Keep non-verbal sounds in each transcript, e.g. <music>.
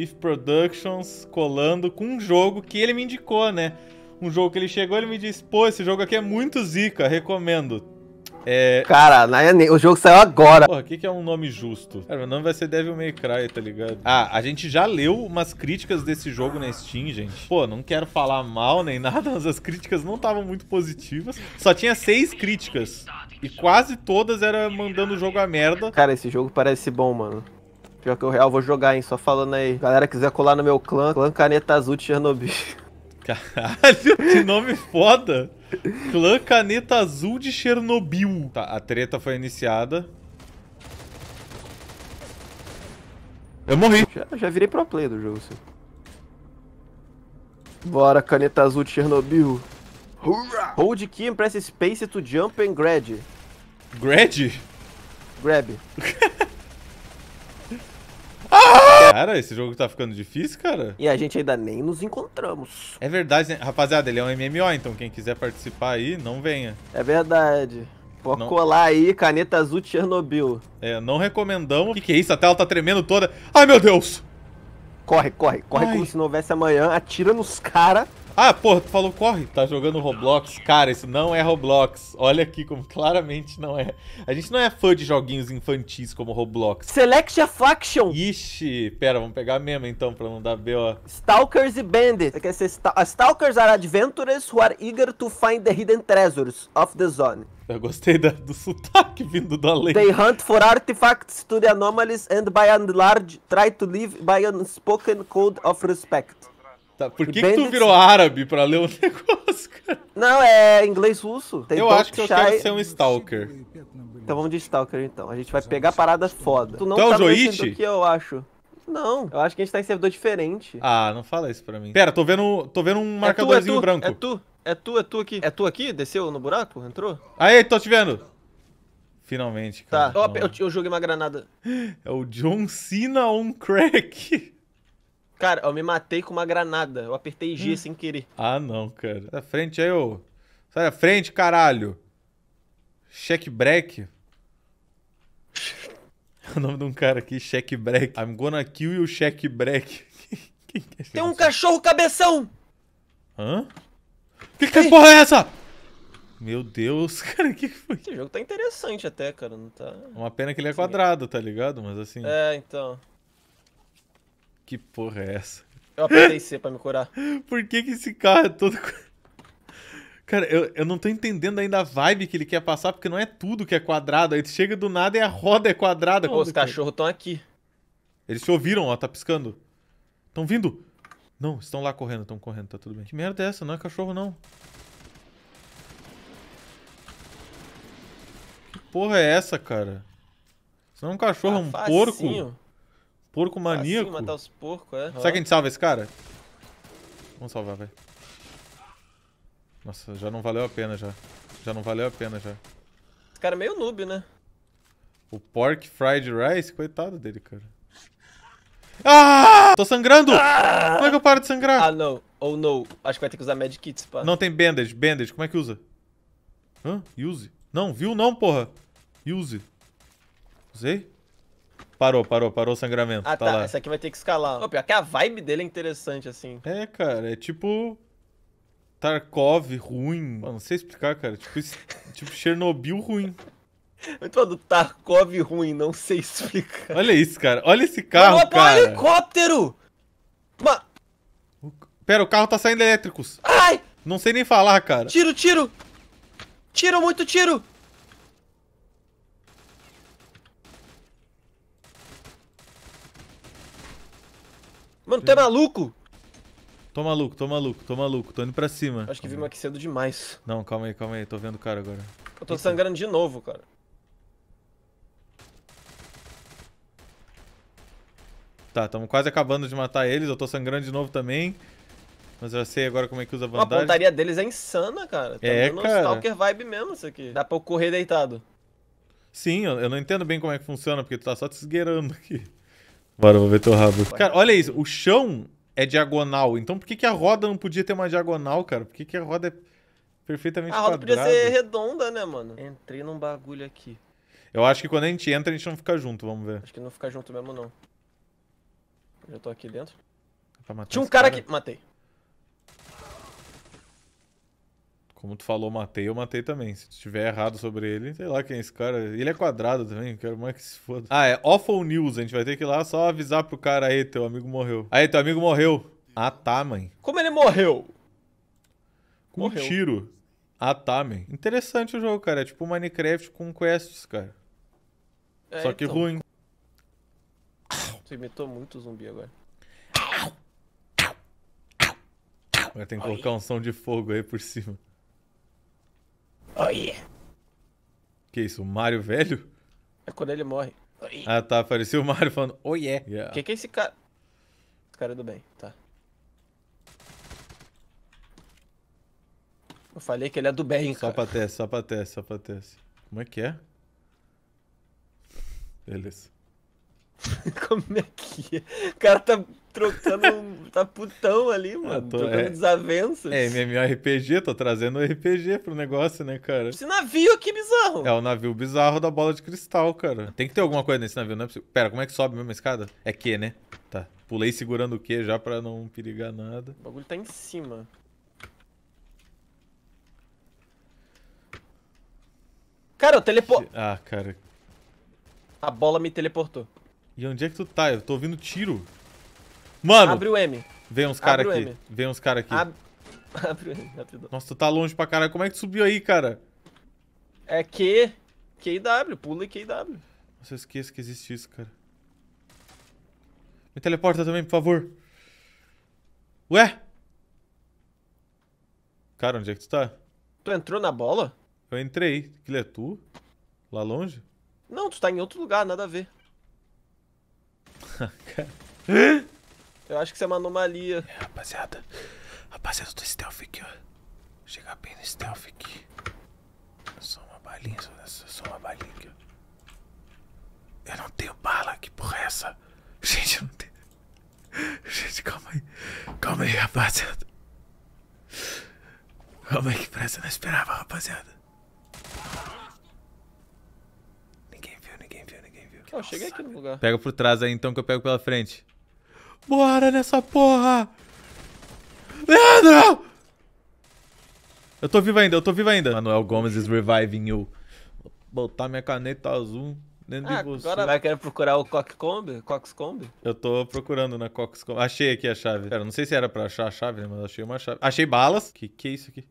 If Productions colando com um jogo que ele me indicou, né? Um jogo que ele chegou ele me disse: pô, esse jogo aqui é muito zica, recomendo. É... Cara, o jogo saiu agora. Porra, o que, que é um nome justo? Cara, meu nome vai ser Devil May Cry, tá ligado? Ah, a gente já leu umas críticas desse jogo na Steam, gente. Pô, não quero falar mal nem <laughs> nada, mas as críticas não estavam muito positivas. Só tinha seis críticas. E quase todas eram mandando o jogo a merda. Cara, esse jogo parece bom, mano. Pior que o real, vou jogar, hein? Só falando aí. Galera quiser colar no meu clã, clã Caneta Azul de Chernobyl. <laughs> Caralho, que nome foda! Clã Caneta Azul de Chernobyl. Tá, a treta foi iniciada. Eu morri. Já, já virei pro play do jogo, você. Bora, Caneta Azul de Chernobyl. Hurra! Hold key and press space to jump and grab. Grab? Grab. <laughs> Cara, esse jogo tá ficando difícil, cara. E a gente ainda nem nos encontramos. É verdade, né? Rapaziada, ele é um MMO, então quem quiser participar aí, não venha. É verdade. Pode não. colar aí, caneta azul Chernobyl. É, não recomendamos. O que, que é isso? A tela tá tremendo toda. Ai, meu Deus! Corre, corre, corre Ai. como se não houvesse amanhã. Atira nos caras. Ah, porra, tu falou corre, tá jogando Roblox. Cara, isso não é Roblox. Olha aqui como claramente não é. A gente não é fã de joguinhos infantis como Roblox. Select a Faction. Ixi, pera, vamos pegar mesmo então pra não dar B.O. Stalkers e Bandits. Quer ser sta Stalkers are adventurers who are eager to find the hidden treasures of the zone. Eu gostei da, do sotaque vindo do além. They hunt for artifacts to the anomalies and by and large try to live by an unspoken code of respect. Tá, por que, que tu virou árabe pra ler o <laughs> negócio, cara? Não, é inglês russo. Tem eu acho que eu quero ser um stalker. Então vamos de stalker, então. A gente vai pegar paradas foda. Tu não então, tá o que eu acho. Não, eu acho que a gente tá em servidor diferente. Ah, não fala isso pra mim. Pera, tô vendo, tô vendo um é marcadorzinho é tu, é tu, branco. É tu, é tu, é tu aqui. É tu aqui? Desceu no buraco? Entrou? Aí, tô te vendo. Finalmente, cara. Tá, eu, eu, eu joguei uma granada. É o John Cena on crack. <laughs> Cara, eu me matei com uma granada. Eu apertei G hum. sem querer. Ah, não, cara. Sai da frente aí, ô. Sai da frente, caralho. Check break. <laughs> o nome de um cara aqui, check break. I'm gonna kill you, check break. <laughs> Quem que é Tem um cachorro cabeção! Hã? Que, que Ei. porra é essa? Meu Deus, <laughs> cara, que foi? Esse jogo tá interessante até, cara, não tá? Uma pena que ele é quadrado, tá ligado? Mas assim. É, então. Que porra é essa? Eu apertei C pra me curar. <laughs> Por que que esse carro é todo... Cara, eu, eu não tô entendendo ainda a vibe que ele quer passar, porque não é tudo que é quadrado. Aí tu chega do nada e a roda é quadrada. Pô, os cachorros estão aqui. Eles te ouviram, ó, tá piscando. Estão vindo. Não, estão lá correndo, estão correndo, tá tudo bem. Que merda é essa? Não é cachorro, não. Que porra é essa, cara? Isso não é um cachorro, é um tá facinho. porco. Porco maníaco. Assim, tá matar os é. Será que a gente salva esse cara? Vamos salvar, velho. Nossa, já não valeu a pena já. Já não valeu a pena já. Esse cara é meio noob, né? O Pork Fried Rice? Coitado dele, cara. Ah! Tô sangrando! Ah! Como é que eu paro de sangrar? Ah, não. Ou oh, não. Acho que vai ter que usar medkits, pá. Não tem bandage. Bandage. Como é que usa? Hã? Use. Não, viu não, porra. Use. Usei? Parou, parou, parou o sangramento. Ah, tá. tá. Lá. Essa aqui vai ter que escalar. Pô, pior que a vibe dele é interessante, assim. É, cara, é tipo. Tarkov ruim. Mano, não sei explicar, cara. Tipo, tipo Chernobyl ruim. Muito falando Tarkov ruim, não sei explicar. Olha isso, cara. Olha esse carro, Mano, cara. Um helicóptero! Ma... O... Pera, o carro tá saindo elétricos. Ai! Não sei nem falar, cara. Tiro, tiro! Tiro, muito tiro! Mano, tu é maluco? Tô maluco, tô maluco, tô maluco. Tô indo pra cima. Acho que vimos aqui cedo demais. Não, calma aí, calma aí. Tô vendo o cara agora. Eu tô sangrando de novo, cara. Tá, estamos quase acabando de matar eles. Eu tô sangrando de novo também. Mas eu sei agora como é que usa a bandagem. A pontaria deles é insana, cara. Tá é, dando cara. Stalker vibe mesmo isso aqui. Dá pra eu correr deitado. Sim, eu, eu não entendo bem como é que funciona, porque tu tá só te esgueirando aqui. Bora, vou ver teu rabo. Cara, olha isso. O chão é diagonal. Então por que, que a roda não podia ter uma diagonal, cara? Por que, que a roda é perfeitamente quadrada? A roda quadrada? podia ser redonda, né, mano? Entrei num bagulho aqui. Eu acho que quando a gente entra, a gente não fica junto, vamos ver. Acho que não fica junto mesmo, não. Eu já tô aqui dentro. Tinha um cara, cara aqui. Matei. Como tu falou, matei, eu matei também. Se tiver errado sobre ele, sei lá quem é esse cara. Ele é quadrado também, quero mais que se foda. Ah, é Awful News, a gente vai ter que ir lá só avisar pro cara aí, teu amigo morreu. Aí, teu amigo morreu. Ah, tá, mãe. Como ele morreu? Com morreu. um tiro. Ah, tá, mãe. Interessante o jogo, cara. É tipo Minecraft com quests, cara. É, Só que então. ruim. Tu imitou muito zumbi agora. Agora tem que colocar um som de fogo aí por cima. Oh yeah. Que isso, o Mario velho? É quando ele morre. Oh, yeah. Ah tá, apareceu o Mario falando, oh yeah. yeah. Que que é esse cara? Esse cara é do bem, tá. Eu falei que ele é do bem, só cara. Só pra teste, só pra teste, só pra teste. Como é que é? Beleza. <laughs> Como é que é? O cara tá trocando. tá putão ali, ah, mano. tô, trocando é, desavenças. É MMORPG, tô trazendo RPG pro negócio, né, cara? Esse navio aqui é bizarro. É o navio bizarro da bola de cristal, cara. Tem que ter alguma coisa nesse navio, não é possível. Pera, como é que sobe mesmo a escada? É que, né? Tá. Pulei segurando o que já pra não perigar nada. O bagulho tá em cima. Cara, eu teleporto. Ah, cara. A bola me teleportou. E onde é que tu tá? Eu tô ouvindo tiro. Mano! Abre o M. Vem uns caras aqui. Vem uns caras aqui. Ab... <laughs> Abre o M. Abre o Nossa, tu tá longe pra caralho. Como é que tu subiu aí, cara? É Q. QW. Pula e QW. Nossa, eu esqueço que existe isso, cara. Me teleporta também, por favor. Ué? Cara, onde é que tu tá? Tu entrou na bola? Eu entrei. Aquilo é tu? Lá longe? Não, tu tá em outro lugar, nada a ver eu acho que isso é uma anomalia. É, rapaziada. Rapaziada, eu tô stealth aqui, ó. Chegar bem no stealth aqui. Só uma balinha, só, só uma balinha aqui, ó. Eu não tenho bala, que porra é essa? Gente, eu não tenho. Gente, calma aí. Calma aí, rapaziada. Calma aí, que pressa eu não esperava, rapaziada. Ó, cheguei aqui no lugar. Pega por trás aí então que eu pego pela frente. Bora nessa porra! Leandro! Eu tô vivo ainda, eu tô vivo ainda. Manuel Gomes is reviving you. Vou botar minha caneta azul dentro ah, de você. Agora vai querer procurar o Coxcomb? Coxcomb? Eu tô procurando na Coxcomb. Achei aqui a chave. Cara, não sei se era pra achar a chave, né, mas achei uma chave. Achei balas. Que que é isso aqui?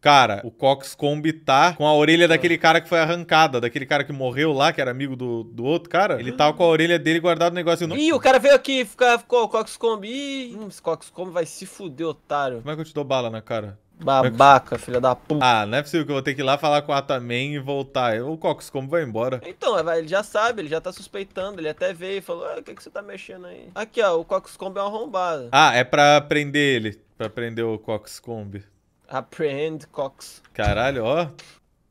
Cara, o Cox Combi tá com a orelha tá. daquele cara que foi arrancada, daquele cara que morreu lá, que era amigo do, do outro cara. Ele tava tá com a orelha dele guardado no negócio. Não... Ih, o cara veio aqui, ficar ficou o Cox Combi. Ih, hum, esse Cox Combi vai se fuder, otário. Como é que eu te dou bala na cara? É Babaca, é filha da puta. Ah, não é possível que eu vou ter que ir lá falar com o Ataman e voltar. O Cox vai embora. Então, é, ele já sabe, ele já tá suspeitando. Ele até veio e falou: ah, o que, que você tá mexendo aí? Aqui, ó, o Cox é uma arrombada. Ah, é pra prender ele. Pra prender o Cox Combi. Apprehend Cox. Caralho, ó.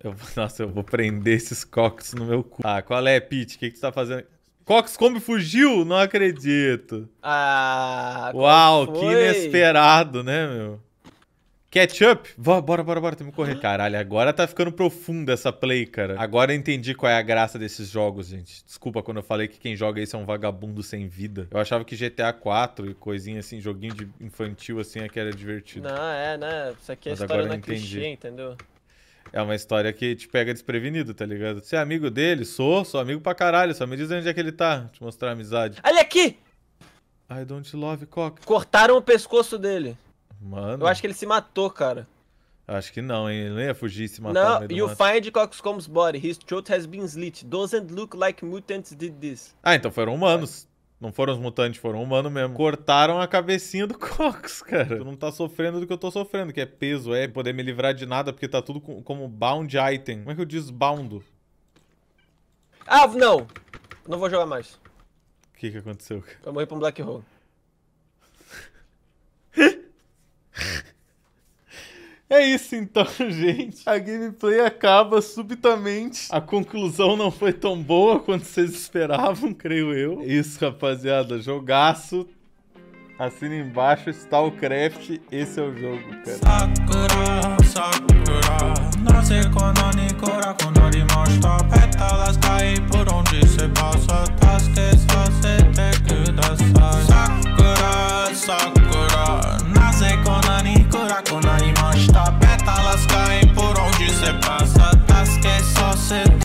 Eu, <laughs> nossa, eu vou prender esses Cox no meu cu. Ah, qual é, Pete? O que, que tu tá fazendo? Cox como fugiu? Não acredito. Ah, Uau, que inesperado, né, meu? Ketchup? Bora, bora, bora, tem que correr. Caralho, agora tá ficando profunda essa play, cara. Agora eu entendi qual é a graça desses jogos, gente. Desculpa quando eu falei que quem joga isso é um vagabundo sem vida. Eu achava que GTA 4 e coisinha assim, joguinho de infantil assim, é que era divertido. Não, é, né? Isso aqui é Mas história da clichê, entendeu? É uma história que te pega desprevenido, tá ligado? Você é amigo dele? Sou, sou amigo pra caralho. Só me diz onde é que ele tá. Vou te mostrar a amizade. Olha aqui! I don't love cock. Cortaram o pescoço dele. Mano. Eu acho que ele se matou, cara. Acho que não, hein? Ele não ia fugir e se matar. Não, you find Coxcomb's body. His throat has been slit. Doesn't look like mutants did this. Ah, então foram humanos. Não foram os mutantes, foram humanos mesmo. Cortaram a cabecinha do <laughs> Cox, cara. Tu não tá sofrendo do que eu tô sofrendo, que é peso, é poder me livrar de nada, porque tá tudo com, como bound item. Como é que eu desboundo? Ah, não! Não vou jogar mais. O que que aconteceu? Eu morri pra um black hole. É isso então, <laughs> gente. A gameplay acaba subitamente. A conclusão não foi tão boa quanto vocês esperavam, creio eu. É isso, rapaziada. Jogaço. Assina embaixo, Starcraft. Esse é o jogo, cara.